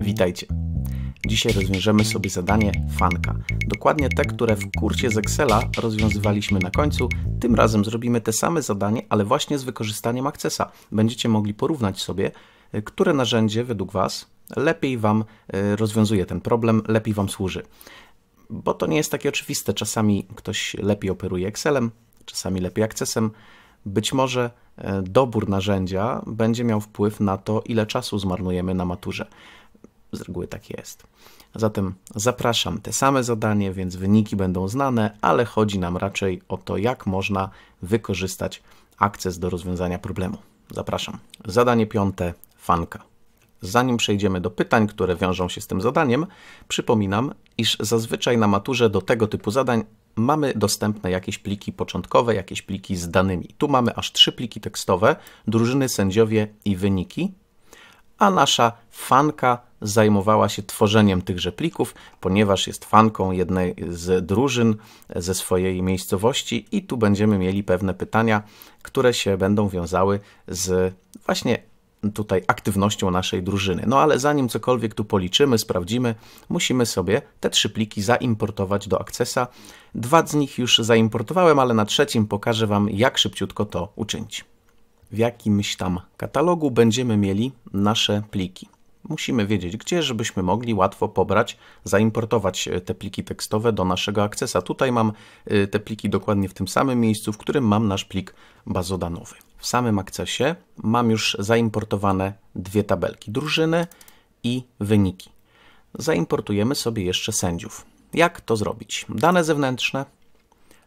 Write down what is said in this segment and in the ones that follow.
Witajcie. Dzisiaj rozwiążemy sobie zadanie fanka. Dokładnie te, które w kurcie z Excela rozwiązywaliśmy na końcu. Tym razem zrobimy te same zadanie, ale właśnie z wykorzystaniem Accessa. Będziecie mogli porównać sobie, e, które narzędzie według Was lepiej Wam e, rozwiązuje ten problem, lepiej Wam służy. Bo to nie jest takie oczywiste. Czasami ktoś lepiej operuje Excelem, czasami lepiej Accessem być może e, dobór narzędzia będzie miał wpływ na to, ile czasu zmarnujemy na maturze. Z reguły tak jest. Zatem zapraszam, te same zadanie, więc wyniki będą znane, ale chodzi nam raczej o to, jak można wykorzystać akces do rozwiązania problemu. Zapraszam. Zadanie piąte, fanka. Zanim przejdziemy do pytań, które wiążą się z tym zadaniem, przypominam, iż zazwyczaj na maturze do tego typu zadań mamy dostępne jakieś pliki początkowe, jakieś pliki z danymi. Tu mamy aż trzy pliki tekstowe, drużyny, sędziowie i wyniki, a nasza fanka zajmowała się tworzeniem tychże plików, ponieważ jest fanką jednej z drużyn ze swojej miejscowości i tu będziemy mieli pewne pytania, które się będą wiązały z właśnie tutaj aktywnością naszej drużyny. No ale zanim cokolwiek tu policzymy, sprawdzimy, musimy sobie te trzy pliki zaimportować do Accessa. Dwa z nich już zaimportowałem, ale na trzecim pokażę Wam, jak szybciutko to uczynić. W jakimś tam katalogu będziemy mieli nasze pliki. Musimy wiedzieć gdzie, żebyśmy mogli łatwo pobrać, zaimportować e, te pliki tekstowe do naszego akcesa. Tutaj mam e, te pliki dokładnie w tym samym miejscu, w którym mam nasz plik bazodanowy. W samym akcesie mam już zaimportowane dwie tabelki, drużyny i wyniki. Zaimportujemy sobie jeszcze sędziów. Jak to zrobić? Dane zewnętrzne,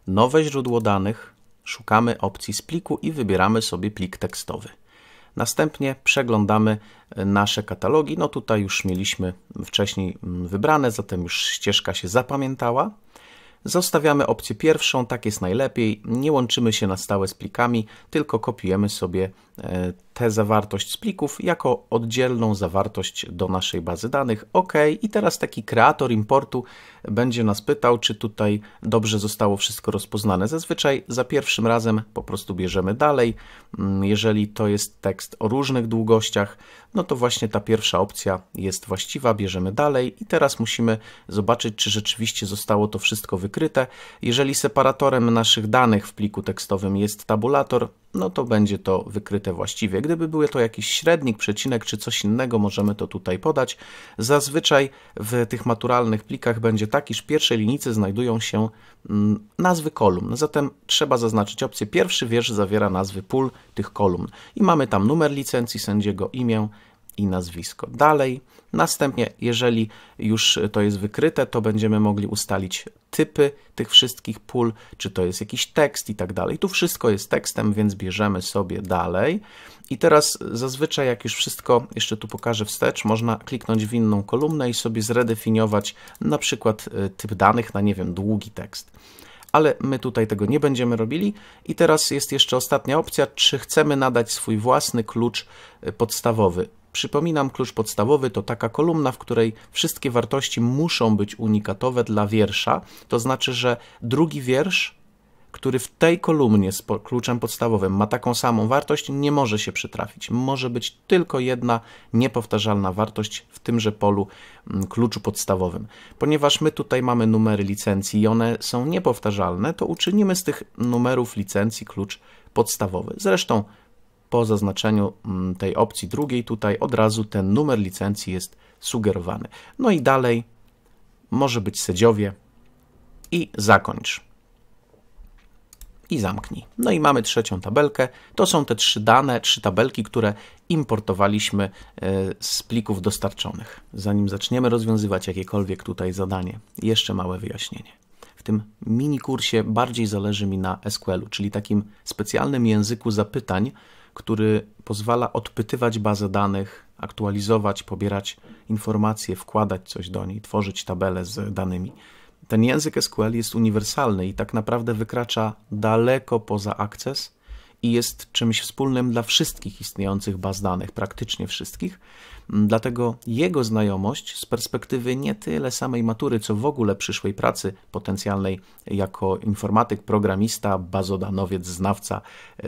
nowe źródło danych, szukamy opcji z pliku i wybieramy sobie plik tekstowy. Następnie przeglądamy e, nasze katalogi. No tutaj już mieliśmy wcześniej mm, wybrane, zatem już ścieżka się zapamiętała. Zostawiamy opcję pierwszą, tak jest najlepiej. Nie łączymy się na stałe z plikami, tylko kopiujemy sobie E, tę zawartość z plików jako oddzielną zawartość do naszej bazy danych. OK, i teraz taki kreator importu będzie nas pytał, czy tutaj dobrze zostało wszystko rozpoznane. Zazwyczaj za pierwszym razem po prostu bierzemy dalej. Mm, jeżeli to jest tekst o różnych długościach, no to właśnie ta pierwsza opcja jest właściwa, bierzemy dalej i teraz musimy zobaczyć, czy rzeczywiście zostało to wszystko wykryte. Jeżeli separatorem naszych danych w pliku tekstowym jest tabulator, no to będzie to wykryte właściwie. Gdyby był to jakiś średnik, przecinek czy coś innego, możemy to tutaj podać. Zazwyczaj w tych maturalnych plikach będzie tak, iż pierwsze linijce znajdują się mm, nazwy kolumn. Zatem trzeba zaznaczyć opcję pierwszy wiersz zawiera nazwy pól tych kolumn. I mamy tam numer licencji sędziego, imię, i nazwisko. Dalej, następnie, jeżeli już to jest wykryte, to będziemy mogli ustalić typy tych wszystkich pól, czy to jest jakiś tekst i tak dalej. Tu wszystko jest tekstem, więc bierzemy sobie dalej. I teraz zazwyczaj, jak już wszystko, jeszcze tu pokażę wstecz, można kliknąć w inną kolumnę i sobie zredefiniować na przykład e, typ danych na, nie wiem, długi tekst ale my tutaj tego nie będziemy robili. I teraz jest jeszcze ostatnia opcja, czy chcemy nadać swój własny klucz e, podstawowy. Przypominam, klucz podstawowy to taka kolumna, w której wszystkie wartości muszą być unikatowe dla wiersza, to znaczy, że drugi wiersz, który w tej kolumnie z kluczem podstawowym ma taką samą wartość, nie może się przytrafić. Może być tylko jedna niepowtarzalna wartość w tymże polu mm, kluczu podstawowym. Ponieważ my tutaj mamy numery licencji i one są niepowtarzalne, to uczynimy z tych numerów licencji klucz podstawowy. Zresztą po zaznaczeniu mm, tej opcji drugiej tutaj od razu ten numer licencji jest sugerowany. No i dalej może być sędziowie i zakończ. I zamknij. No i mamy trzecią tabelkę. To są te trzy dane, trzy tabelki, które importowaliśmy e, z plików dostarczonych. Zanim zaczniemy rozwiązywać jakiekolwiek tutaj zadanie, jeszcze małe wyjaśnienie. W tym mini kursie bardziej zależy mi na SQL-u, czyli takim specjalnym języku zapytań, który pozwala odpytywać bazę danych, aktualizować, pobierać informacje, wkładać coś do niej, tworzyć tabele z danymi. Ten język SQL jest uniwersalny i tak naprawdę wykracza daleko poza Access i jest czymś wspólnym dla wszystkich istniejących baz danych, praktycznie wszystkich. Dlatego jego znajomość z perspektywy nie tyle samej matury, co w ogóle przyszłej pracy potencjalnej jako informatyk, programista, bazodanowiec, znawca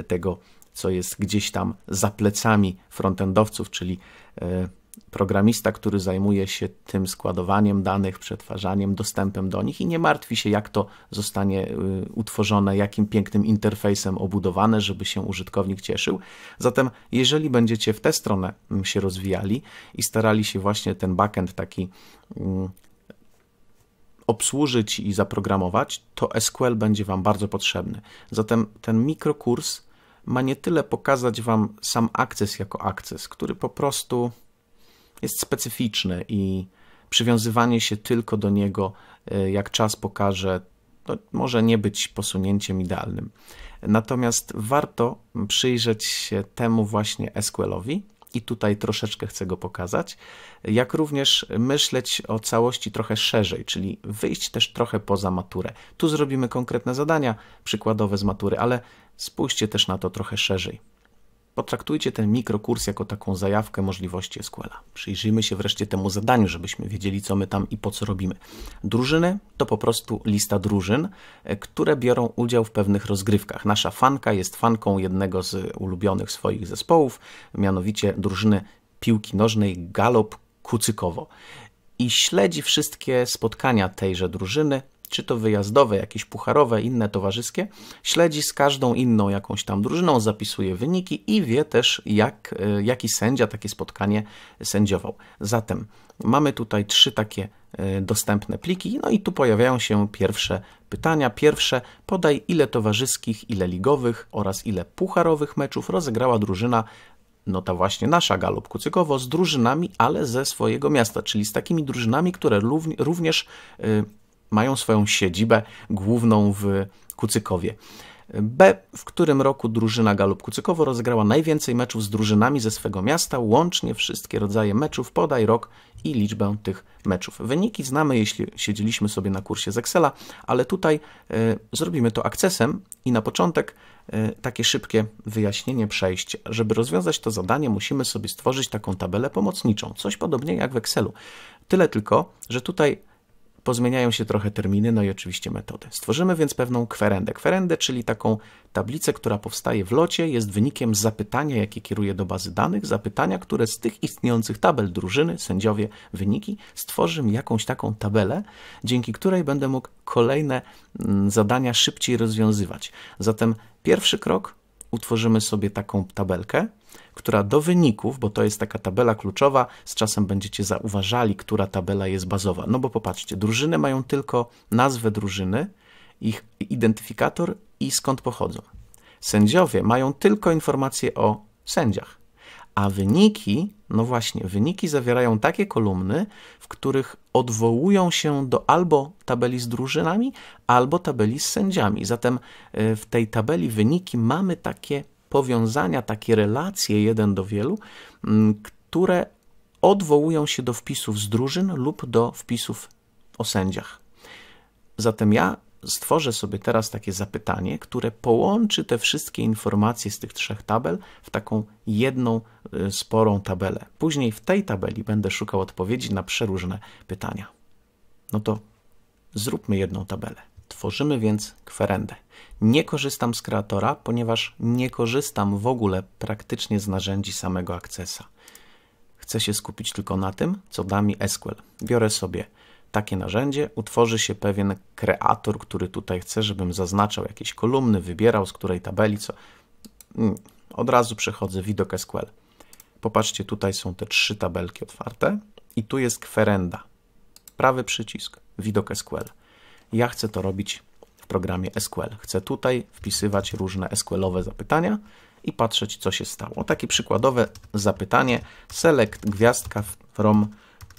tego co jest gdzieś tam za plecami frontendowców, czyli e, programista, który zajmuje się tym składowaniem danych, przetwarzaniem, dostępem do nich i nie martwi się, jak to zostanie e, utworzone, jakim pięknym interfejsem obudowane, żeby się użytkownik cieszył. Zatem, jeżeli będziecie w tę stronę mm, się rozwijali i starali się właśnie ten backend taki mm, obsłużyć i zaprogramować, to SQL będzie Wam bardzo potrzebny. Zatem ten mikrokurs ma nie tyle pokazać Wam sam akces jako akces, który po prostu jest specyficzny i przywiązywanie się tylko do niego, e, jak czas pokaże, to może nie być posunięciem idealnym. Natomiast warto przyjrzeć się temu właśnie SQL-owi i tutaj troszeczkę chcę go pokazać, jak również myśleć o całości trochę szerzej, czyli wyjść też trochę poza maturę. Tu zrobimy konkretne zadania przykładowe z matury, ale Spójrzcie też na to trochę szerzej. Potraktujcie ten mikrokurs jako taką zajawkę możliwości SQL-a. Przyjrzyjmy się wreszcie temu zadaniu, żebyśmy wiedzieli, co my tam i po co robimy. Drużyny to po prostu lista drużyn, e, które biorą udział w pewnych rozgrywkach. Nasza fanka jest fanką jednego z ulubionych swoich zespołów, mianowicie drużyny piłki nożnej Galop Kucykowo. I śledzi wszystkie spotkania tejże drużyny czy to wyjazdowe, jakieś pucharowe, inne towarzyskie, śledzi z każdą inną jakąś tam drużyną, zapisuje wyniki i wie też, jak, e, jaki sędzia takie spotkanie sędziował. Zatem mamy tutaj trzy takie e, dostępne pliki, no i tu pojawiają się pierwsze pytania. Pierwsze, podaj ile towarzyskich, ile ligowych oraz ile pucharowych meczów rozegrała drużyna no ta właśnie nasza Galop Kucykowo, z drużynami, ale ze swojego miasta, czyli z takimi drużynami, które również y, mają swoją siedzibę główną w Kucykowie. B, w którym roku drużyna Galup Kucykowo rozegrała najwięcej meczów z drużynami ze swego miasta, łącznie wszystkie rodzaje meczów, podaj rok i liczbę tych meczów. Wyniki znamy, jeśli siedzieliśmy sobie na kursie z Excela, ale tutaj y, zrobimy to akcesem i na początek y, takie szybkie wyjaśnienie przejście. Żeby rozwiązać to zadanie, musimy sobie stworzyć taką tabelę pomocniczą, coś podobnie jak w Excelu. Tyle tylko, że tutaj pozmieniają się trochę terminy, no i oczywiście metody. Stworzymy więc pewną kwerendę. Kwerendę, czyli taką tablicę, która powstaje w locie, jest wynikiem zapytania, jakie kieruje do bazy danych, zapytania, które z tych istniejących tabel drużyny, sędziowie, wyniki, stworzy mi jakąś taką tabelę, dzięki której będę mógł kolejne mm, zadania szybciej rozwiązywać. Zatem pierwszy krok, utworzymy sobie taką tabelkę, która do wyników, bo to jest taka tabela kluczowa, z czasem będziecie zauważali, która tabela jest bazowa. No bo popatrzcie, drużyny mają tylko nazwę drużyny, ich identyfikator i skąd pochodzą. Sędziowie mają tylko informacje o sędziach, a wyniki, no właśnie, wyniki zawierają takie kolumny, w których odwołują się do albo tabeli z drużynami, albo tabeli z sędziami. Zatem e, w tej tabeli wyniki mamy takie powiązania, takie relacje jeden do wielu, mm, które odwołują się do wpisów z drużyn lub do wpisów o sędziach. Zatem ja stworzę sobie teraz takie zapytanie, które połączy te wszystkie informacje z tych trzech tabel w taką jedną y, sporą tabelę. Później w tej tabeli będę szukał odpowiedzi na przeróżne pytania. No to zróbmy jedną tabelę. Tworzymy więc kwerendę. Nie korzystam z kreatora, ponieważ nie korzystam w ogóle praktycznie z narzędzi samego Accessa. Chcę się skupić tylko na tym, co da mi SQL. Biorę sobie takie narzędzie, utworzy się pewien kreator, który tutaj chce, żebym zaznaczał jakieś kolumny, wybierał z której tabeli, co. Mm, od razu przechodzę widok SQL. Popatrzcie, tutaj są te trzy tabelki otwarte i tu jest kwerenda. Prawy przycisk, widok SQL. Ja chcę to robić programie SQL. Chcę tutaj wpisywać różne SQLowe zapytania i patrzeć, co się stało. Takie przykładowe zapytanie select gwiazdka from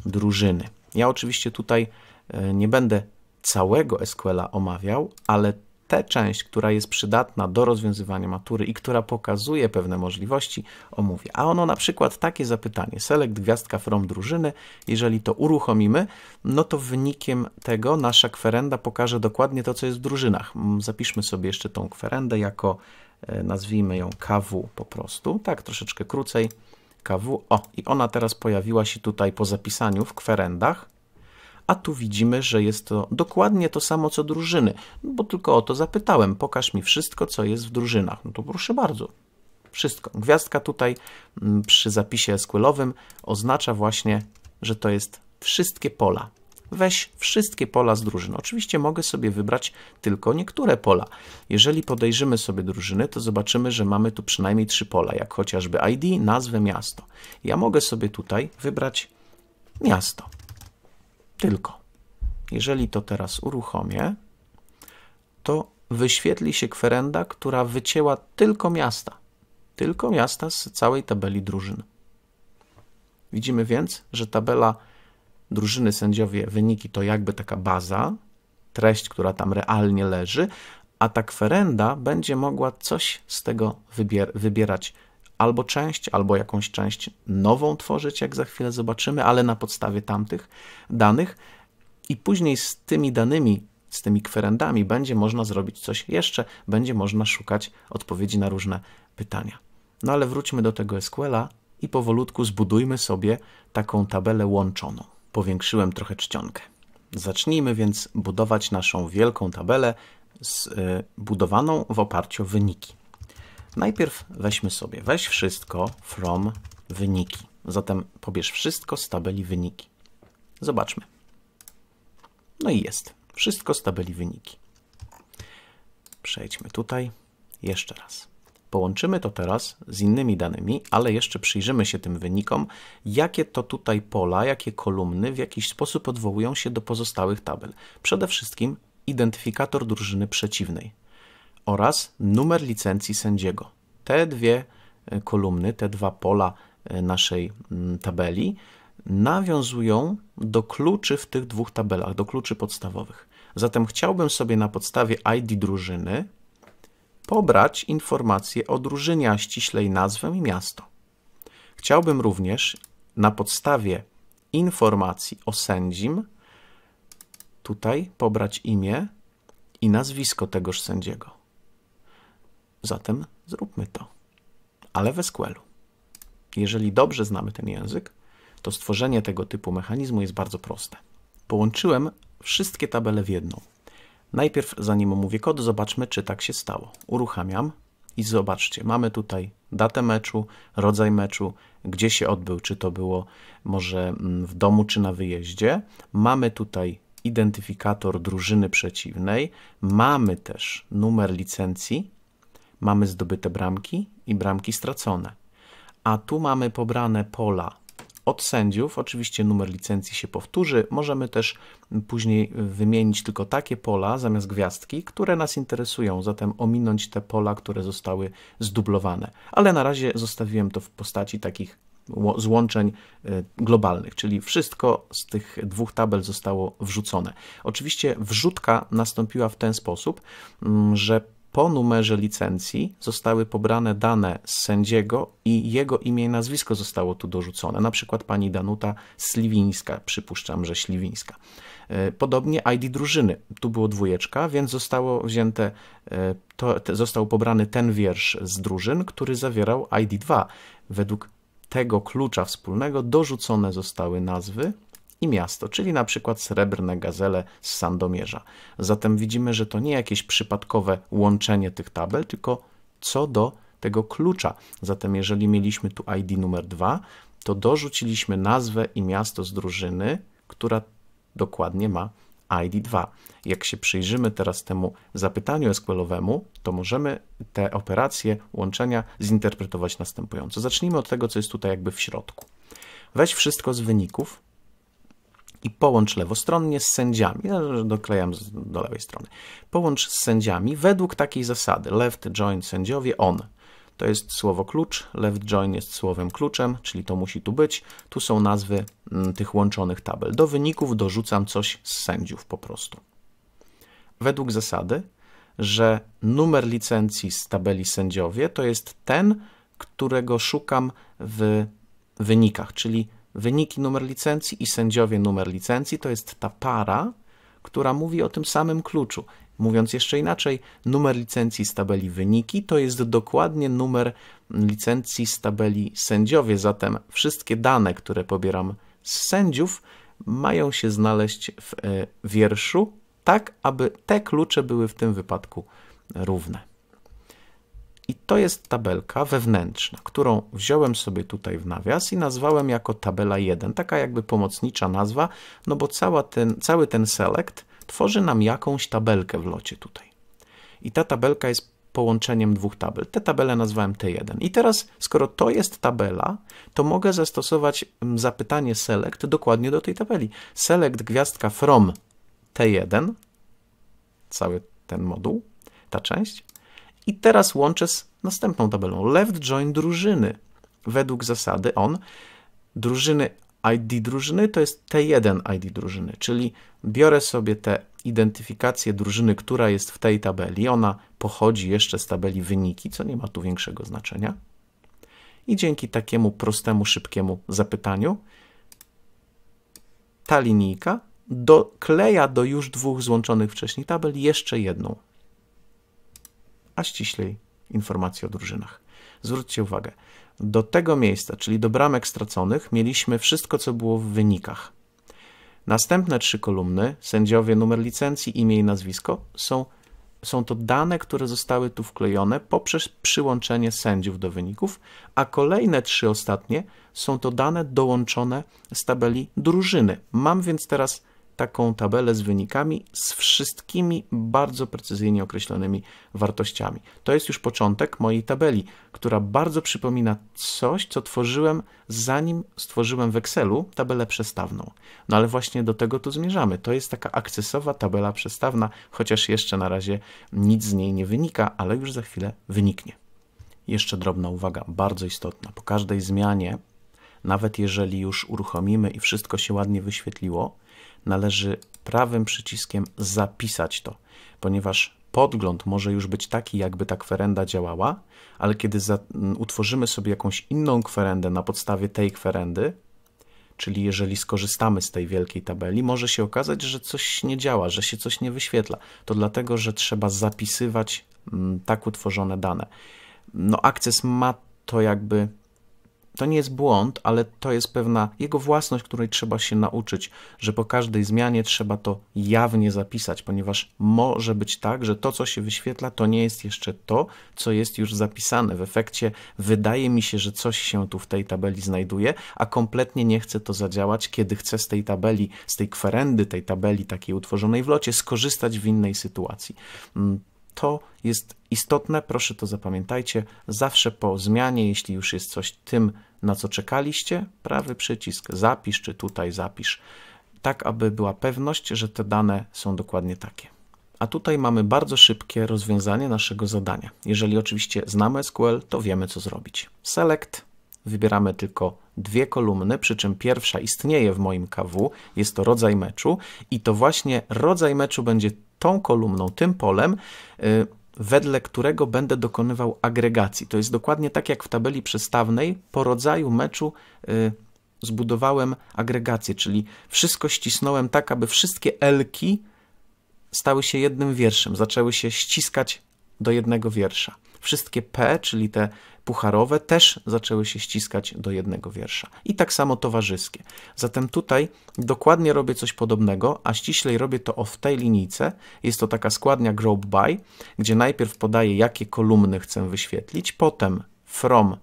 drużyny. Ja oczywiście tutaj e, nie będę całego SQLa omawiał, ale tę część, która jest przydatna do rozwiązywania matury i która pokazuje pewne możliwości, omówię. A ono na przykład takie zapytanie, select gwiazdka from drużyny, jeżeli to uruchomimy, no to wynikiem tego nasza kwerenda pokaże dokładnie to, co jest w drużynach. Mm, zapiszmy sobie jeszcze tą kwerendę jako, e, nazwijmy ją KW po prostu, tak troszeczkę krócej, KW. O, i ona teraz pojawiła się tutaj po zapisaniu w kwerendach, a tu widzimy, że jest to dokładnie to samo co drużyny, no bo tylko o to zapytałem, pokaż mi wszystko, co jest w drużynach. No to proszę bardzo, wszystko. Gwiazdka tutaj mm, przy zapisie sqlowym oznacza właśnie, że to jest wszystkie pola. Weź wszystkie pola z drużyn. Oczywiście mogę sobie wybrać tylko niektóre pola. Jeżeli podejrzymy sobie drużyny, to zobaczymy, że mamy tu przynajmniej trzy pola, jak chociażby ID, nazwę, miasto. Ja mogę sobie tutaj wybrać miasto. Tylko jeżeli to teraz uruchomię, to wyświetli się kwerenda, która wycięła tylko miasta. Tylko miasta z całej tabeli drużyn. Widzimy więc, że tabela drużyny sędziowie wyniki to jakby taka baza, treść, która tam realnie leży, a ta kwerenda będzie mogła coś z tego wybier wybierać albo część, albo jakąś część nową tworzyć, jak za chwilę zobaczymy, ale na podstawie tamtych danych. I później z tymi danymi, z tymi kwerendami będzie można zrobić coś jeszcze, będzie można szukać odpowiedzi na różne pytania. No ale wróćmy do tego SQL-a i powolutku zbudujmy sobie taką tabelę łączoną. Powiększyłem trochę czcionkę. Zacznijmy więc budować naszą wielką tabelę zbudowaną y, w oparciu o wyniki. Najpierw weźmy sobie, weź wszystko from wyniki. Zatem pobierz wszystko z tabeli wyniki. Zobaczmy. No i jest. Wszystko z tabeli wyniki. Przejdźmy tutaj. Jeszcze raz. Połączymy to teraz z innymi danymi, ale jeszcze przyjrzymy się tym wynikom, jakie to tutaj pola, jakie kolumny w jakiś sposób odwołują się do pozostałych tabel. Przede wszystkim identyfikator drużyny przeciwnej, oraz numer licencji sędziego. Te dwie e, kolumny, te dwa pola e, naszej mm, tabeli nawiązują do kluczy w tych dwóch tabelach, do kluczy podstawowych. Zatem chciałbym sobie na podstawie ID drużyny pobrać informacje o drużynie, a ściślej nazwę i miasto. Chciałbym również na podstawie informacji o sędzim tutaj pobrać imię i nazwisko tegoż sędziego. Zatem zróbmy to. Ale w SQL-u. Jeżeli dobrze znamy ten język, to stworzenie tego typu mechanizmu jest bardzo proste. Połączyłem wszystkie tabele w jedną. Najpierw, zanim omówię kod, zobaczmy, czy tak się stało. Uruchamiam i zobaczcie, mamy tutaj datę meczu, rodzaj meczu, gdzie się odbył, czy to było może mm, w domu, czy na wyjeździe. Mamy tutaj identyfikator drużyny przeciwnej, mamy też numer licencji, mamy zdobyte bramki i bramki stracone. A tu mamy pobrane pola od sędziów. Oczywiście numer licencji się powtórzy. Możemy też później wymienić tylko takie pola zamiast gwiazdki, które nas interesują, zatem ominąć te pola, które zostały zdublowane. Ale na razie zostawiłem to w postaci takich złączeń y, globalnych, czyli wszystko z tych dwóch tabel zostało wrzucone. Oczywiście wrzutka nastąpiła w ten sposób, mm, że po numerze licencji zostały pobrane dane z sędziego i jego imię i nazwisko zostało tu dorzucone. Na przykład pani Danuta Sliwińska, przypuszczam, że Śliwińska. E, podobnie ID drużyny. Tu było dwójeczka, więc zostało wzięte, e, to, został pobrany ten wiersz z drużyn, który zawierał ID 2. Według tego klucza wspólnego dorzucone zostały nazwy i miasto, czyli na przykład srebrne gazele z Sandomierza. Zatem widzimy, że to nie jakieś przypadkowe łączenie tych tabel, tylko co do tego klucza. Zatem jeżeli mieliśmy tu ID numer 2, to dorzuciliśmy nazwę i miasto z drużyny, która dokładnie ma ID2. Jak się przyjrzymy teraz temu zapytaniu SQL-owemu, to możemy te operacje łączenia zinterpretować następująco. Zacznijmy od tego, co jest tutaj jakby w środku. Weź wszystko z wyników, i połącz lewostronnie z sędziami. Doklejam do lewej strony. Połącz z sędziami według takiej zasady. Left join sędziowie on. To jest słowo klucz, left join jest słowem kluczem, czyli to musi tu być. Tu są nazwy mm, tych łączonych tabel. Do wyników dorzucam coś z sędziów po prostu. Według zasady, że numer licencji z tabeli sędziowie to jest ten, którego szukam w wynikach, czyli wyniki numer licencji i sędziowie numer licencji to jest ta para, która mówi o tym samym kluczu. Mówiąc jeszcze inaczej, numer licencji z tabeli wyniki to jest dokładnie numer licencji z tabeli sędziowie, zatem wszystkie dane, które pobieram z sędziów, mają się znaleźć w e, wierszu, tak aby te klucze były w tym wypadku równe. I to jest tabelka wewnętrzna, którą wziąłem sobie tutaj w nawias i nazwałem jako tabela 1, taka jakby pomocnicza nazwa, no bo cała ten, cały ten select tworzy nam jakąś tabelkę w locie tutaj. I ta tabelka jest połączeniem dwóch tabel. Tę tabelę nazwałem T1. I teraz, skoro to jest tabela, to mogę zastosować mm, zapytanie select dokładnie do tej tabeli. Select gwiazdka from T1, cały ten moduł, ta część, i teraz łączę z następną tabelą. Left join drużyny. Według zasady on drużyny ID drużyny to jest T1 ID drużyny, czyli biorę sobie tę identyfikację drużyny, która jest w tej tabeli. Ona pochodzi jeszcze z tabeli wyniki, co nie ma tu większego znaczenia. I dzięki takiemu prostemu, szybkiemu zapytaniu ta linijka dokleja do już dwóch złączonych wcześniej tabel jeszcze jedną a ściślej informacje o drużynach. Zwróćcie uwagę, do tego miejsca, czyli do bramek straconych, mieliśmy wszystko, co było w wynikach. Następne trzy kolumny, sędziowie, numer licencji, imię i nazwisko, są, są to dane, które zostały tu wklejone poprzez przyłączenie sędziów do wyników, a kolejne trzy ostatnie są to dane dołączone z tabeli drużyny. Mam więc teraz taką tabelę z wynikami z wszystkimi bardzo precyzyjnie określonymi wartościami. To jest już początek mojej tabeli, która bardzo przypomina coś, co tworzyłem zanim stworzyłem w Excelu tabelę przestawną. No ale właśnie do tego tu zmierzamy. To jest taka akcesowa tabela przestawna, chociaż jeszcze na razie nic z niej nie wynika, ale już za chwilę wyniknie. Jeszcze drobna uwaga, bardzo istotna. Po każdej zmianie nawet jeżeli już uruchomimy i wszystko się ładnie wyświetliło, należy prawym przyciskiem zapisać to, ponieważ podgląd może już być taki, jakby ta kwerenda działała, ale kiedy za, utworzymy sobie jakąś inną kwerendę na podstawie tej kwerendy, czyli jeżeli skorzystamy z tej wielkiej tabeli, może się okazać, że coś nie działa, że się coś nie wyświetla. To dlatego, że trzeba zapisywać tak utworzone dane. No, akces ma to jakby to nie jest błąd, ale to jest pewna jego własność, której trzeba się nauczyć, że po każdej zmianie trzeba to jawnie zapisać, ponieważ może być tak, że to, co się wyświetla, to nie jest jeszcze to, co jest już zapisane. W efekcie wydaje mi się, że coś się tu w tej tabeli znajduje, a kompletnie nie chcę to zadziałać, kiedy chcę z tej tabeli, z tej kwerendy, tej tabeli takiej utworzonej w locie, skorzystać w innej sytuacji. Mm, to jest istotne, proszę to zapamiętajcie. Zawsze po zmianie, jeśli już jest coś tym na co czekaliście, prawy przycisk zapisz, czy tutaj zapisz, tak aby była pewność, że te dane są dokładnie takie. A tutaj mamy bardzo szybkie rozwiązanie naszego zadania. Jeżeli oczywiście znamy SQL, to wiemy co zrobić. Select, wybieramy tylko dwie kolumny, przy czym pierwsza istnieje w moim KW, jest to rodzaj meczu i to właśnie rodzaj meczu będzie tą kolumną, tym polem, yy, wedle którego będę dokonywał agregacji. To jest dokładnie tak jak w tabeli przestawnej po rodzaju meczu y, zbudowałem agregację, czyli wszystko ścisnąłem tak, aby wszystkie elki stały się jednym wierszem, zaczęły się ściskać do jednego wiersza wszystkie P, czyli te pucharowe, też zaczęły się ściskać do jednego wiersza. I tak samo towarzyskie. Zatem tutaj dokładnie robię coś podobnego, a ściślej robię to o w tej linijce. Jest to taka składnia group by, gdzie najpierw podaję, jakie kolumny chcę wyświetlić, potem from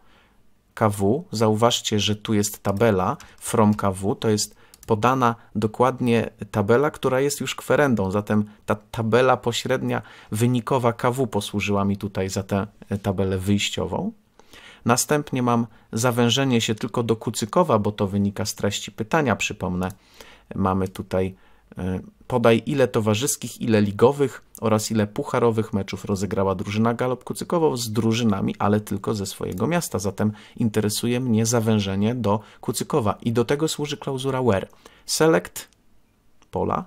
KW. Zauważcie, że tu jest tabela from KW, to jest podana dokładnie tabela, która jest już kwerendą, zatem ta tabela pośrednia wynikowa KW posłużyła mi tutaj za tę e, tabelę wyjściową. Następnie mam zawężenie się tylko do kucykowa, bo to wynika z treści pytania, przypomnę. Mamy tutaj e, podaj ile towarzyskich, ile ligowych oraz ile pucharowych meczów rozegrała drużyna Galop Kucykowo z drużynami, ale tylko ze swojego miasta. Zatem interesuje mnie zawężenie do Kucykowa i do tego służy klauzura WHERE. Select pola.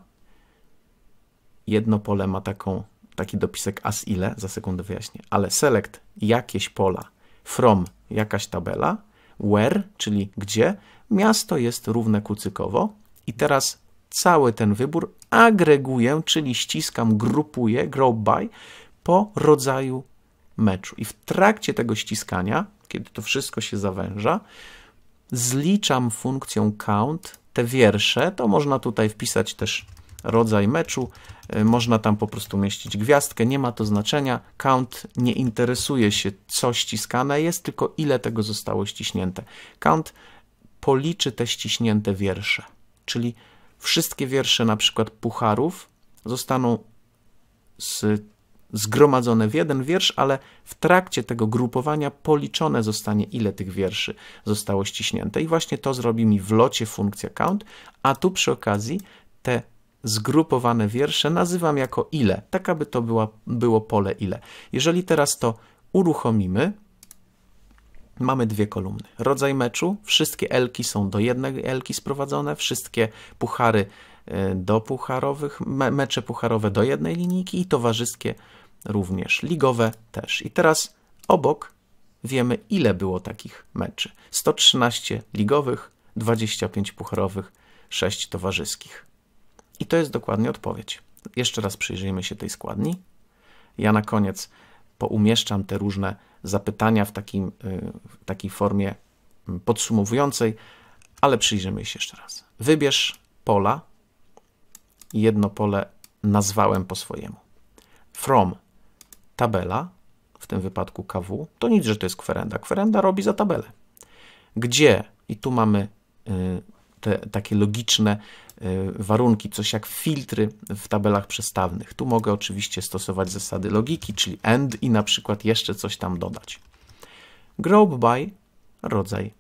Jedno pole ma taką, taki dopisek as ile, za sekundę wyjaśnię, ale select jakieś pola, from jakaś tabela, where, czyli gdzie, miasto jest równe Kucykowo i teraz cały ten wybór agreguję, czyli ściskam, grupuję, group by, po rodzaju meczu. I w trakcie tego ściskania, kiedy to wszystko się zawęża, zliczam funkcją count te wiersze. To można tutaj wpisać też rodzaj meczu, y, można tam po prostu mieścić gwiazdkę, nie ma to znaczenia. Count nie interesuje się, co ściskane jest, tylko ile tego zostało ściśnięte. Count policzy te ściśnięte wiersze, czyli wszystkie wiersze na przykład Pucharów zostaną z, zgromadzone w jeden wiersz, ale w trakcie tego grupowania policzone zostanie, ile tych wierszy zostało ściśnięte. I właśnie to zrobi mi w locie funkcja count, a tu przy okazji te zgrupowane wiersze nazywam jako ile, tak aby to była, było pole ile. Jeżeli teraz to uruchomimy, mamy dwie kolumny. Rodzaj meczu, wszystkie elki są do jednej elki sprowadzone, wszystkie puchary e, do pucharowych, me mecze pucharowe do jednej linijki i towarzyskie również, ligowe też. I teraz obok wiemy ile było takich meczy. 113 ligowych, 25 pucharowych, 6 towarzyskich. I to jest dokładnie odpowiedź. Jeszcze raz przyjrzyjmy się tej składni. Ja na koniec poumieszczam te różne zapytania w, takim, y, w takiej formie mm, podsumowującej, ale przyjrzymy się jeszcze raz. Wybierz pola. Jedno pole nazwałem po swojemu. From tabela, w tym wypadku KW, to nic, że to jest kwerenda. Kwerenda robi za tabelę. Gdzie, i tu mamy y, te takie logiczne E, warunki, coś jak filtry w tabelach przestawnych. Tu mogę oczywiście stosować zasady logiki, czyli AND i na przykład jeszcze coś tam dodać. Group by rodzaj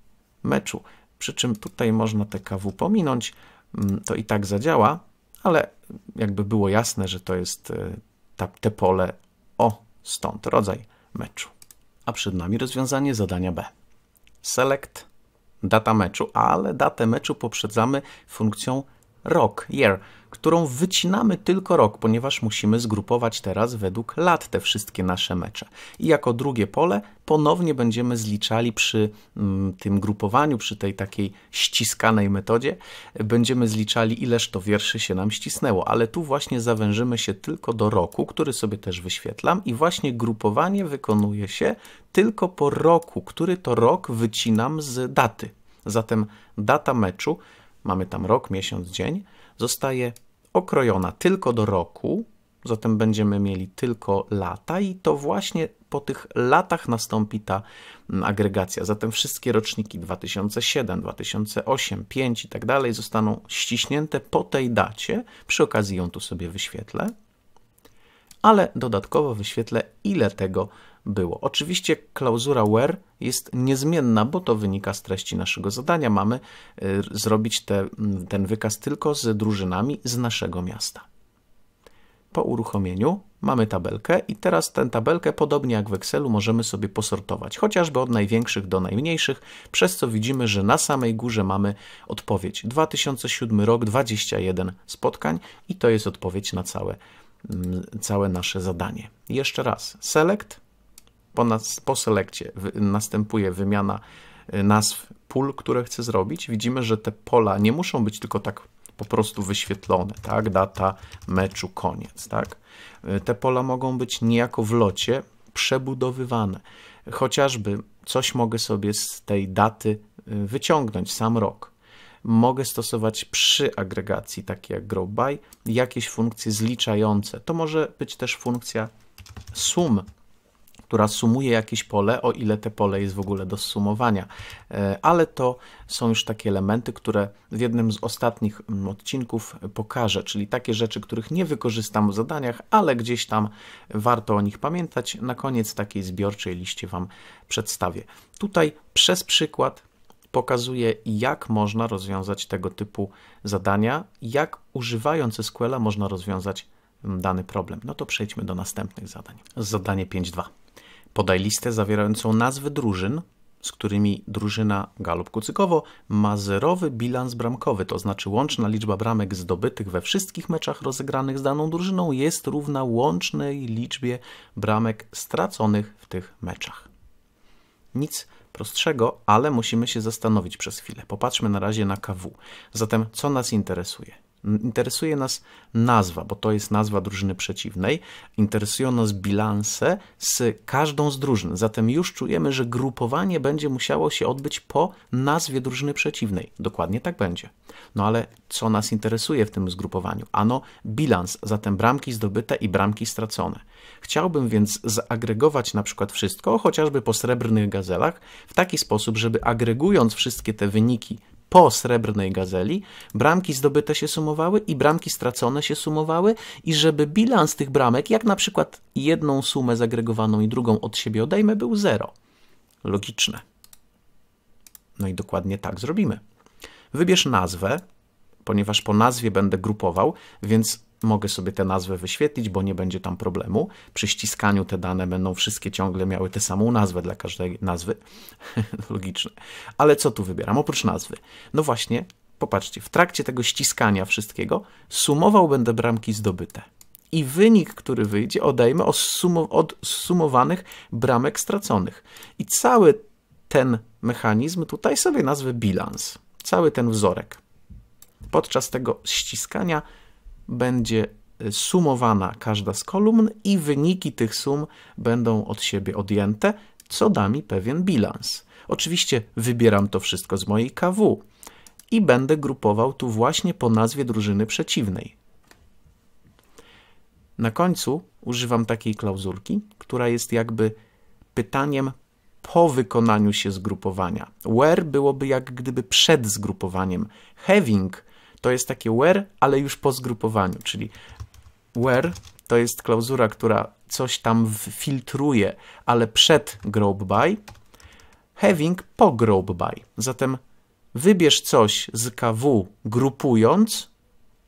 meczu, przy czym tutaj można te KW pominąć, mm, to i tak zadziała, ale jakby było jasne, że to jest e, ta, te pole o stąd, rodzaj meczu. A przed nami rozwiązanie zadania B. Select data meczu, ale datę meczu poprzedzamy funkcją rok, year, którą wycinamy tylko rok, ponieważ musimy zgrupować teraz według lat te wszystkie nasze mecze. I jako drugie pole ponownie będziemy zliczali przy mm, tym grupowaniu, przy tej takiej ściskanej metodzie, będziemy zliczali ileż to wierszy się nam ścisnęło, ale tu właśnie zawężymy się tylko do roku, który sobie też wyświetlam i właśnie grupowanie wykonuje się tylko po roku, który to rok wycinam z daty. Zatem data meczu mamy tam rok, miesiąc, dzień, zostaje okrojona tylko do roku, zatem będziemy mieli tylko lata i to właśnie po tych latach nastąpi ta mm, agregacja. Zatem wszystkie roczniki 2007, 2008, 5 i tak dalej zostaną ściśnięte po tej dacie. Przy okazji ją tu sobie wyświetlę, ale dodatkowo wyświetlę ile tego było. Oczywiście klauzura where jest niezmienna, bo to wynika z treści naszego zadania. Mamy y, zrobić te, mm, ten wykaz tylko z drużynami z naszego miasta. Po uruchomieniu mamy tabelkę i teraz tę tabelkę, podobnie jak w Excelu, możemy sobie posortować, chociażby od największych do najmniejszych, przez co widzimy, że na samej górze mamy odpowiedź 2007 rok, 21 spotkań i to jest odpowiedź na całe, mm, całe nasze zadanie. Jeszcze raz, select, po, nas, po selekcie następuje wymiana y, nazw pól, które chcę zrobić, widzimy, że te pola nie muszą być tylko tak po prostu wyświetlone, tak? Data meczu, koniec, tak? Y, te pola mogą być niejako w locie przebudowywane. Chociażby coś mogę sobie z tej daty y, wyciągnąć, sam rok. Mogę stosować przy agregacji, takie jak grow by, jakieś funkcje zliczające. To może być też funkcja sum która sumuje jakieś pole, o ile te pole jest w ogóle do sumowania. E, ale to są już takie elementy, które w jednym z ostatnich mm, odcinków pokażę, czyli takie rzeczy, których nie wykorzystam w zadaniach, ale gdzieś tam warto o nich pamiętać. Na koniec takiej zbiorczej liście Wam przedstawię. Tutaj przez przykład pokazuje, jak można rozwiązać tego typu zadania, jak używając SQL-a można rozwiązać mm, dany problem. No to przejdźmy do następnych zadań. Zadanie 5.2. Podaj listę zawierającą nazwy drużyn, z którymi drużyna Galop-Kucykowo ma zerowy bilans bramkowy, to znaczy łączna liczba bramek zdobytych we wszystkich meczach rozegranych z daną drużyną jest równa łącznej liczbie bramek straconych w tych meczach. Nic prostszego, ale musimy się zastanowić przez chwilę. Popatrzmy na razie na KW. Zatem co nas interesuje? Interesuje nas nazwa, bo to jest nazwa drużyny przeciwnej. Interesują nas bilanse z każdą z drużyn. Zatem już czujemy, że grupowanie będzie musiało się odbyć po nazwie drużyny przeciwnej. Dokładnie tak będzie. No ale co nas interesuje w tym zgrupowaniu? Ano bilans, zatem bramki zdobyte i bramki stracone. Chciałbym więc zagregować na przykład wszystko, chociażby po srebrnych gazelach, w taki sposób, żeby agregując wszystkie te wyniki po srebrnej gazeli, bramki zdobyte się sumowały i bramki stracone się sumowały, i żeby bilans tych bramek, jak na przykład jedną sumę zagregowaną i drugą od siebie odejmę, był zero. Logiczne. No i dokładnie tak zrobimy. Wybierz nazwę, ponieważ po nazwie będę grupował, więc Mogę sobie te nazwy wyświetlić, bo nie będzie tam problemu. Przy ściskaniu te dane będą wszystkie ciągle miały tę samą nazwę dla każdej nazwy. Logiczne. Ale co tu wybieram oprócz nazwy? No właśnie, popatrzcie, w trakcie tego ściskania wszystkiego sumował będę bramki zdobyte. I wynik, który wyjdzie, odejmę od sumowanych bramek straconych. I cały ten mechanizm tutaj sobie nazwę bilans. Cały ten wzorek. Podczas tego ściskania będzie y, sumowana każda z kolumn i wyniki tych sum będą od siebie odjęte, co da mi pewien bilans. Oczywiście wybieram to wszystko z mojej KW i będę grupował tu właśnie po nazwie drużyny przeciwnej. Na końcu używam takiej klauzulki, która jest jakby pytaniem po wykonaniu się zgrupowania. Where byłoby jak gdyby przed zgrupowaniem. Having to jest takie where, ale już po zgrupowaniu, czyli where to jest klauzura, która coś tam filtruje, ale przed GROUP by, having po GROUP by. Zatem wybierz coś z KW grupując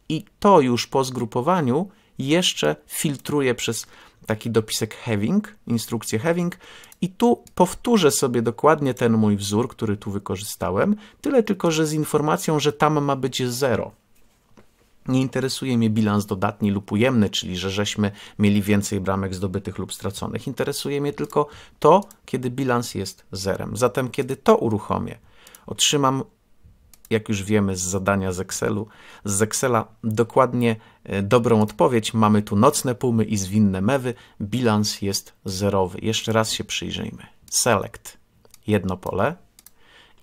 i to już po zgrupowaniu jeszcze filtruje przez taki dopisek having, instrukcję having i tu powtórzę sobie dokładnie ten mój wzór, który tu wykorzystałem, tyle tylko, że z informacją, że tam ma być 0. Nie interesuje mnie bilans dodatni lub ujemny, czyli że żeśmy mieli więcej bramek zdobytych lub straconych. Interesuje mnie tylko to, kiedy bilans jest zerem. Zatem, kiedy to uruchomię, otrzymam jak już wiemy z zadania z Excelu, z Excela dokładnie e, dobrą odpowiedź. Mamy tu nocne pumy i zwinne mewy. Bilans jest zerowy. Jeszcze raz się przyjrzyjmy. Select, jedno pole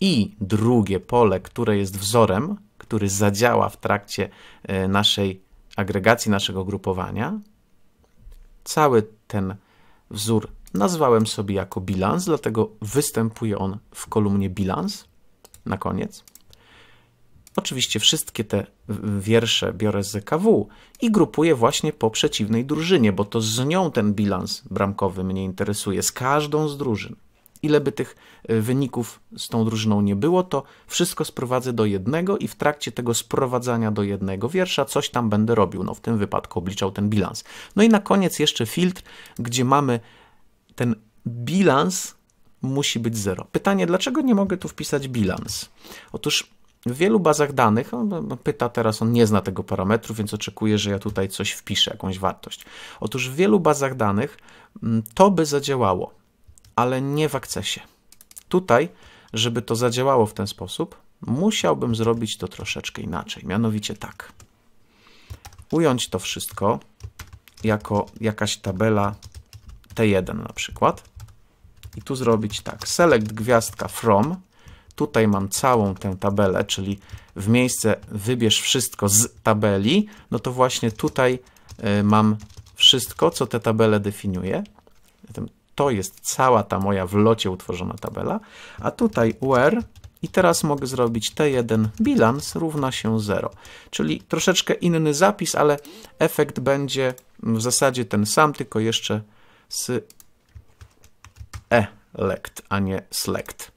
i drugie pole, które jest wzorem, który zadziała w trakcie e, naszej agregacji, naszego grupowania. Cały ten wzór nazwałem sobie jako bilans, dlatego występuje on w kolumnie bilans na koniec. Oczywiście wszystkie te wiersze biorę z KW i grupuję właśnie po przeciwnej drużynie, bo to z nią ten bilans bramkowy mnie interesuje, z każdą z drużyn. Ile by tych e, wyników z tą drużyną nie było, to wszystko sprowadzę do jednego i w trakcie tego sprowadzania do jednego wiersza coś tam będę robił. No w tym wypadku obliczał ten bilans. No i na koniec jeszcze filtr, gdzie mamy ten bilans musi być zero. Pytanie, dlaczego nie mogę tu wpisać bilans? Otóż w wielu bazach danych, on no, no, pyta teraz, on nie zna tego parametru, więc oczekuje, że ja tutaj coś wpiszę, jakąś wartość. Otóż w wielu bazach danych mm, to by zadziałało, ale nie w akcesie. Tutaj, żeby to zadziałało w ten sposób, musiałbym zrobić to troszeczkę inaczej, mianowicie tak. Ująć to wszystko jako jakaś tabela T1 na przykład i tu zrobić tak, select gwiazdka from, Tutaj mam całą tę tabelę, czyli w miejsce wybierz wszystko z tabeli, no to właśnie tutaj e, mam wszystko, co tę tabelę definiuje. Zatem to jest cała ta moja w locie utworzona tabela, a tutaj where i teraz mogę zrobić T1 bilans równa się 0, czyli troszeczkę inny zapis, ale efekt będzie w zasadzie ten sam, tylko jeszcze z e-lect, a nie select.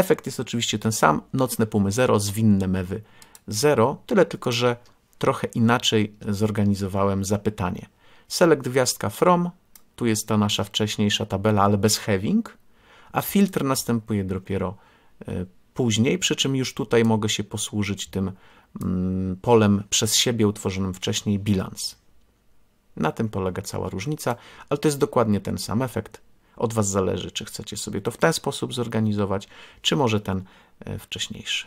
Efekt jest oczywiście ten sam, nocne pumy 0, zwinne mewy 0, tyle tylko, że trochę inaczej zorganizowałem zapytanie. Select gwiazdka from, tu jest ta nasza wcześniejsza tabela, ale bez having, a filtr następuje dopiero e, później, przy czym już tutaj mogę się posłużyć tym mm, polem przez siebie utworzonym wcześniej bilans. Na tym polega cała różnica, ale to jest dokładnie ten sam efekt, od Was zależy, czy chcecie sobie to w ten sposób zorganizować, czy może ten e, wcześniejszy.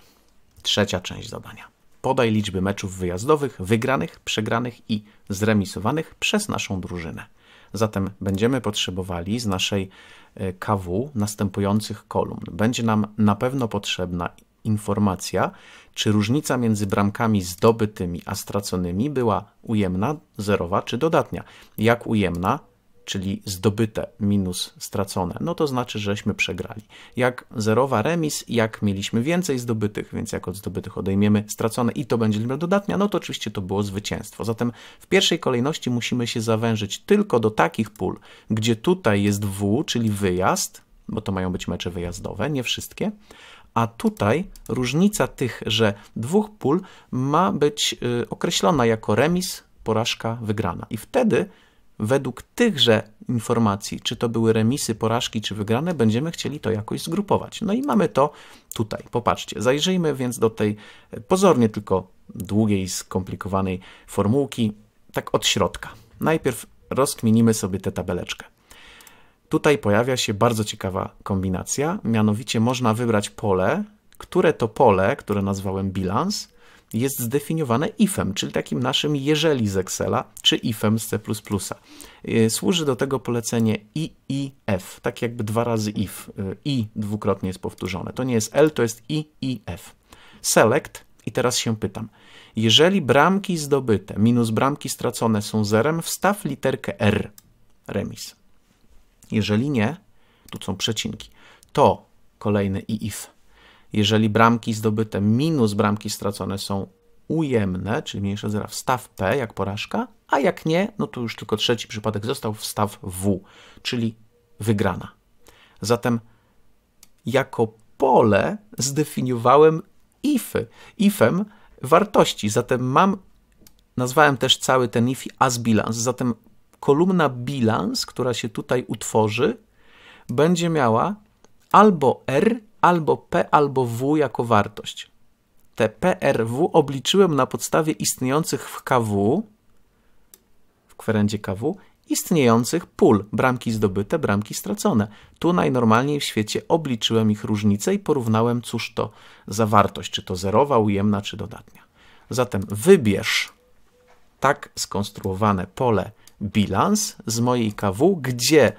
Trzecia część zadania. Podaj liczby meczów wyjazdowych, wygranych, przegranych i zremisowanych przez naszą drużynę. Zatem będziemy potrzebowali z naszej e, KW następujących kolumn. Będzie nam na pewno potrzebna informacja, czy różnica między bramkami zdobytymi a straconymi była ujemna, zerowa czy dodatnia. Jak ujemna, czyli zdobyte minus stracone, no to znaczy, żeśmy przegrali. Jak zerowa remis, jak mieliśmy więcej zdobytych, więc jak od zdobytych odejmiemy stracone i to będzie liczba dodatnia, no to oczywiście to było zwycięstwo. Zatem w pierwszej kolejności musimy się zawężyć tylko do takich pól, gdzie tutaj jest W, czyli wyjazd, bo to mają być mecze wyjazdowe, nie wszystkie, a tutaj różnica tych, że dwóch pól ma być y, określona jako remis, porażka, wygrana. I wtedy według tychże informacji, czy to były remisy, porażki, czy wygrane, będziemy chcieli to jakoś zgrupować. No i mamy to tutaj. Popatrzcie, zajrzyjmy więc do tej e, pozornie tylko długiej, skomplikowanej formułki, tak od środka. Najpierw rozkminimy sobie tę tabeleczkę. Tutaj pojawia się bardzo ciekawa kombinacja, mianowicie można wybrać pole, które to pole, które nazwałem bilans, jest zdefiniowane ifem, czyli takim naszym jeżeli z Excela, czy ifem z C++. Y, służy do tego polecenie i, tak jakby dwa razy if. Y, i dwukrotnie jest powtórzone. To nie jest l, to jest i, Select i teraz się pytam. Jeżeli bramki zdobyte minus bramki stracone są zerem, wstaw literkę r. Remis. Jeżeli nie, tu są przecinki, to kolejny i if jeżeli bramki zdobyte minus bramki stracone są ujemne, czyli mniejsze zera wstaw P jak porażka, a jak nie, no to już tylko trzeci przypadek został wstaw W, czyli wygrana. Zatem jako pole zdefiniowałem ify, ifem wartości, zatem mam, nazwałem też cały ten if as bilans, zatem kolumna bilans, która się tutaj utworzy, będzie miała albo R, albo P albo W jako wartość. Te PRW obliczyłem na podstawie istniejących w KW, w kwerendzie KW, istniejących pól, bramki zdobyte, bramki stracone. Tu najnormalniej w świecie obliczyłem ich różnicę i porównałem, cóż to za wartość, czy to zerowa, ujemna, czy dodatnia. Zatem wybierz tak skonstruowane pole bilans z mojej KW, gdzie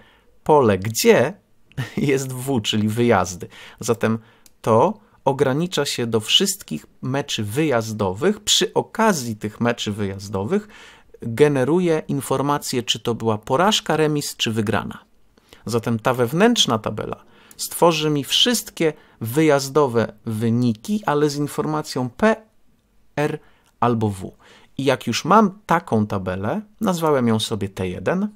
pole gdzie jest W, czyli wyjazdy. Zatem to ogranicza się do wszystkich meczy wyjazdowych. Przy okazji tych meczy wyjazdowych generuje informację, czy to była porażka, remis, czy wygrana. Zatem ta wewnętrzna tabela stworzy mi wszystkie wyjazdowe wyniki, ale z informacją P, R albo W. I jak już mam taką tabelę, nazwałem ją sobie T1,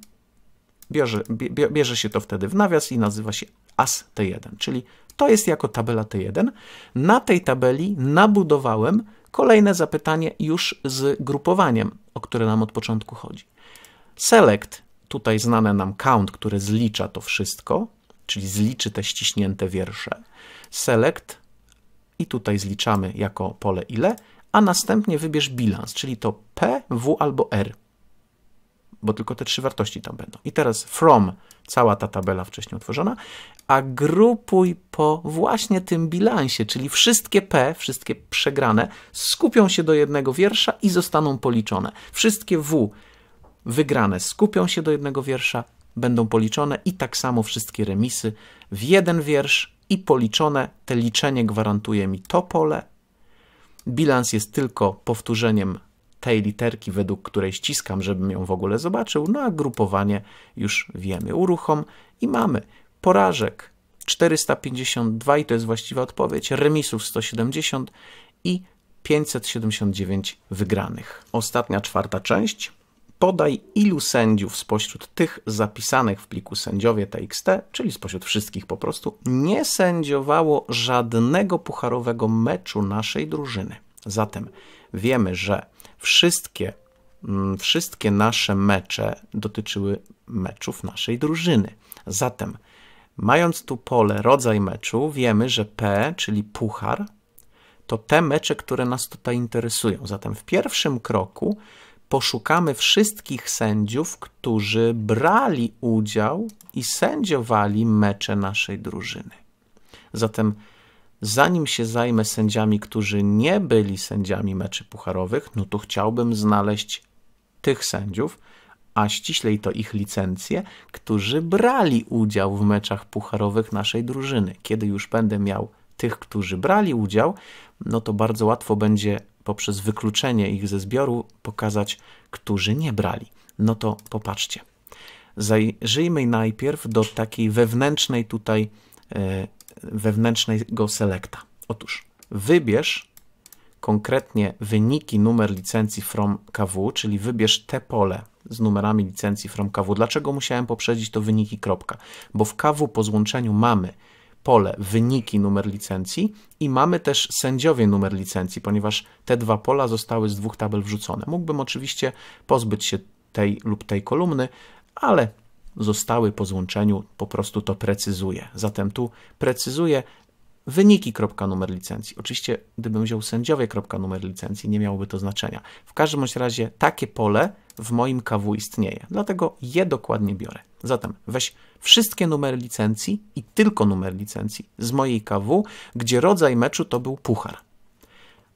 Bierze, bierze się to wtedy w nawias i nazywa się as T1, czyli to jest jako tabela T1. Na tej tabeli nabudowałem kolejne zapytanie już z grupowaniem, o które nam od początku chodzi. Select, tutaj znane nam count, które zlicza to wszystko, czyli zliczy te ściśnięte wiersze. Select i tutaj zliczamy jako pole ile, a następnie wybierz bilans, czyli to P, W albo R bo tylko te trzy wartości tam będą. I teraz from, cała ta tabela wcześniej utworzona, a grupuj po właśnie tym bilansie, czyli wszystkie P, wszystkie przegrane, skupią się do jednego wiersza i zostaną policzone. Wszystkie W wygrane skupią się do jednego wiersza, będą policzone i tak samo wszystkie remisy w jeden wiersz i policzone. Te liczenie gwarantuje mi to pole. Bilans jest tylko powtórzeniem tej literki, według której ściskam, żebym ją w ogóle zobaczył, no a grupowanie już wiemy. Uruchom i mamy porażek 452 i to jest właściwa odpowiedź, remisów 170 i 579 wygranych. Ostatnia, czwarta część. Podaj ilu sędziów spośród tych zapisanych w pliku sędziowie TXT, czyli spośród wszystkich po prostu, nie sędziowało żadnego pucharowego meczu naszej drużyny. Zatem wiemy, że Wszystkie, mm, wszystkie nasze mecze dotyczyły meczów naszej drużyny. Zatem, mając tu pole rodzaj meczu, wiemy, że P, czyli puchar, to te mecze, które nas tutaj interesują. Zatem w pierwszym kroku poszukamy wszystkich sędziów, którzy brali udział i sędziowali mecze naszej drużyny. Zatem zanim się zajmę sędziami, którzy nie byli sędziami meczy pucharowych, no to chciałbym znaleźć tych sędziów, a ściślej to ich licencje, którzy brali udział w meczach pucharowych naszej drużyny. Kiedy już będę miał tych, którzy brali udział, no to bardzo łatwo będzie poprzez wykluczenie ich ze zbioru pokazać, którzy nie brali. No to popatrzcie. Zajrzyjmy najpierw do takiej wewnętrznej tutaj e, wewnętrznego selecta. Otóż wybierz konkretnie wyniki numer licencji from KW, czyli wybierz te pole z numerami licencji from KW. Dlaczego musiałem poprzedzić to wyniki kropka? Bo w KW po złączeniu mamy pole wyniki numer licencji i mamy też sędziowie numer licencji, ponieważ te dwa pola zostały z dwóch tabel wrzucone. Mógłbym oczywiście pozbyć się tej lub tej kolumny, ale zostały po złączeniu, po prostu to precyzuje. Zatem tu precyzuje wyniki kropka numer licencji. Oczywiście gdybym wziął sędziowie kropka numer licencji, nie miałoby to znaczenia. W każdym razie takie pole w moim KW istnieje, dlatego je dokładnie biorę. Zatem weź wszystkie numery licencji i tylko numer licencji z mojej KW, gdzie rodzaj meczu to był puchar.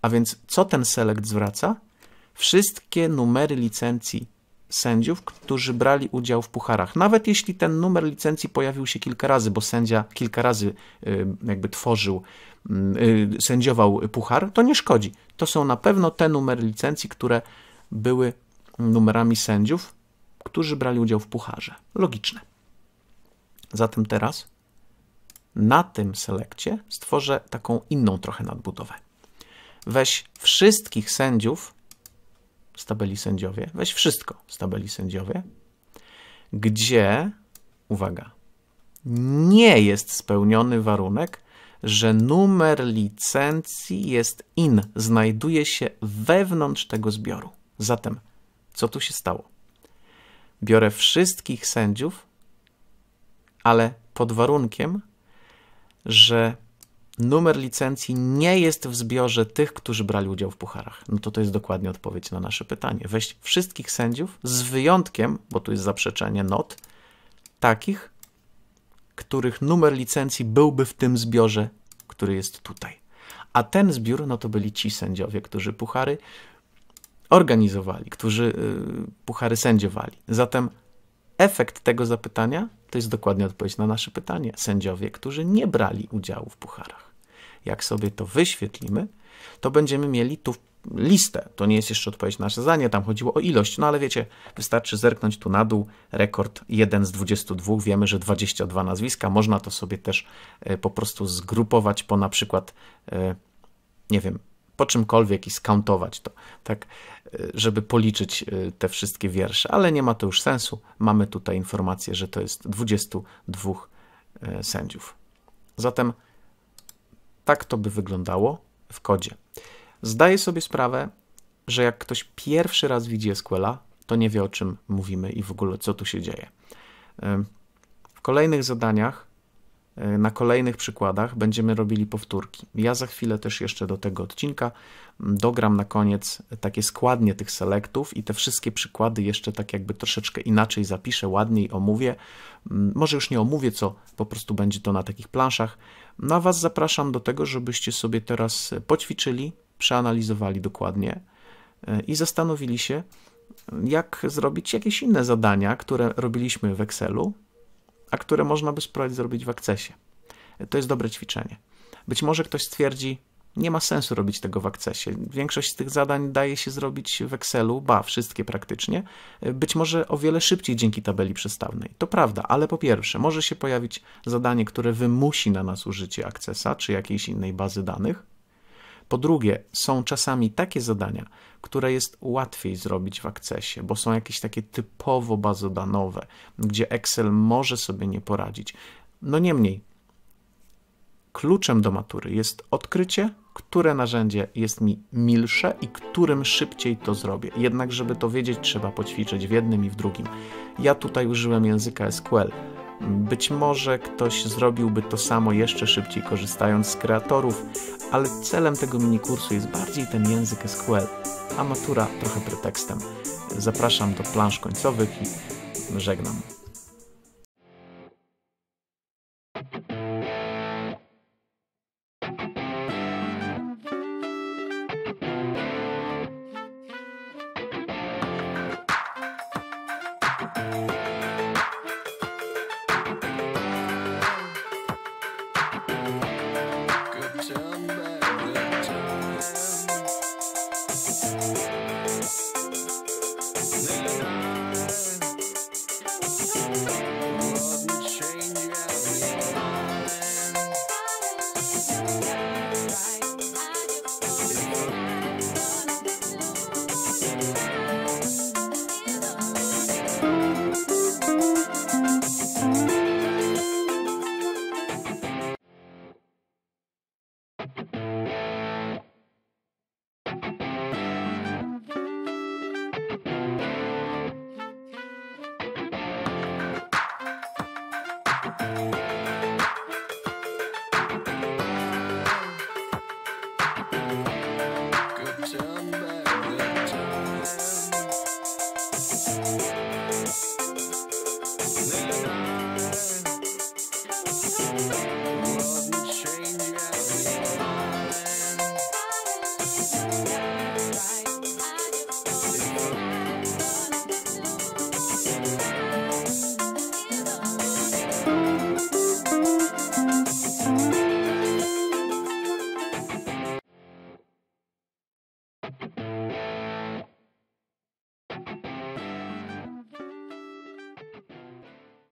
A więc co ten select zwraca? Wszystkie numery licencji sędziów, którzy brali udział w pucharach. Nawet jeśli ten numer licencji pojawił się kilka razy, bo sędzia kilka razy y, jakby tworzył, y, y, sędziował puchar, to nie szkodzi. To są na pewno te numery licencji, które były numerami sędziów, którzy brali udział w pucharze. Logiczne. Zatem teraz na tym selekcie stworzę taką inną trochę nadbudowę. Weź wszystkich sędziów z tabeli sędziowie, weź wszystko z tabeli sędziowie, gdzie, uwaga, nie jest spełniony warunek, że numer licencji jest in, znajduje się wewnątrz tego zbioru. Zatem, co tu się stało? Biorę wszystkich sędziów, ale pod warunkiem, że numer licencji nie jest w zbiorze tych, którzy brali udział w pucharach? No to to jest dokładnie odpowiedź na nasze pytanie. Weź wszystkich sędziów z wyjątkiem, bo tu jest zaprzeczenie not, takich, których numer licencji byłby w tym zbiorze, który jest tutaj. A ten zbiór, no to byli ci sędziowie, którzy puchary organizowali, którzy y, puchary sędziowali. Zatem Efekt tego zapytania to jest dokładnie odpowiedź na nasze pytanie. Sędziowie, którzy nie brali udziału w pucharach. Jak sobie to wyświetlimy, to będziemy mieli tu listę. To nie jest jeszcze odpowiedź na nasze zdanie, tam chodziło o ilość, no ale wiecie, wystarczy zerknąć tu na dół, rekord 1 z 22, wiemy, że 22 nazwiska, można to sobie też e, po prostu zgrupować po na przykład, e, nie wiem, po czymkolwiek i skauntować to, tak, e, żeby policzyć e, te wszystkie wiersze, ale nie ma to już sensu. Mamy tutaj informację, że to jest 22 e, sędziów. Zatem tak to by wyglądało w kodzie. Zdaję sobie sprawę, że jak ktoś pierwszy raz widzi SQL-a, to nie wie o czym mówimy i w ogóle co tu się dzieje. W kolejnych zadaniach E, na kolejnych przykładach będziemy robili powtórki. Ja za chwilę też jeszcze do tego odcinka mm, dogram na koniec takie składnie tych selektów i te wszystkie przykłady jeszcze tak jakby troszeczkę inaczej zapiszę, ładniej omówię. Mm, może już nie omówię, co po prostu będzie to na takich planszach. No a Was zapraszam do tego, żebyście sobie teraz poćwiczyli, przeanalizowali dokładnie e, i zastanowili się, jak zrobić jakieś inne zadania, które robiliśmy w Excelu, a które można by spróbować zrobić w akcesie. To jest dobre ćwiczenie. Być może ktoś stwierdzi, nie ma sensu robić tego w akcesie. Większość z tych zadań daje się zrobić w Excelu, ba, wszystkie praktycznie. Być może o wiele szybciej dzięki tabeli przestawnej. To prawda, ale po pierwsze, może się pojawić zadanie, które wymusi na nas użycie akcesa czy jakiejś innej bazy danych. Po drugie, są czasami takie zadania, które jest łatwiej zrobić w akcesie, bo są jakieś takie typowo bazodanowe, gdzie Excel może sobie nie poradzić. No niemniej, kluczem do matury jest odkrycie, które narzędzie jest mi milsze i którym szybciej to zrobię. Jednak, żeby to wiedzieć, trzeba poćwiczyć w jednym i w drugim. Ja tutaj użyłem języka SQL być może ktoś zrobiłby to samo jeszcze szybciej korzystając z kreatorów, ale celem tego minikursu jest bardziej ten język SQL, a matura trochę pretekstem. Zapraszam do plansz końcowych i żegnam.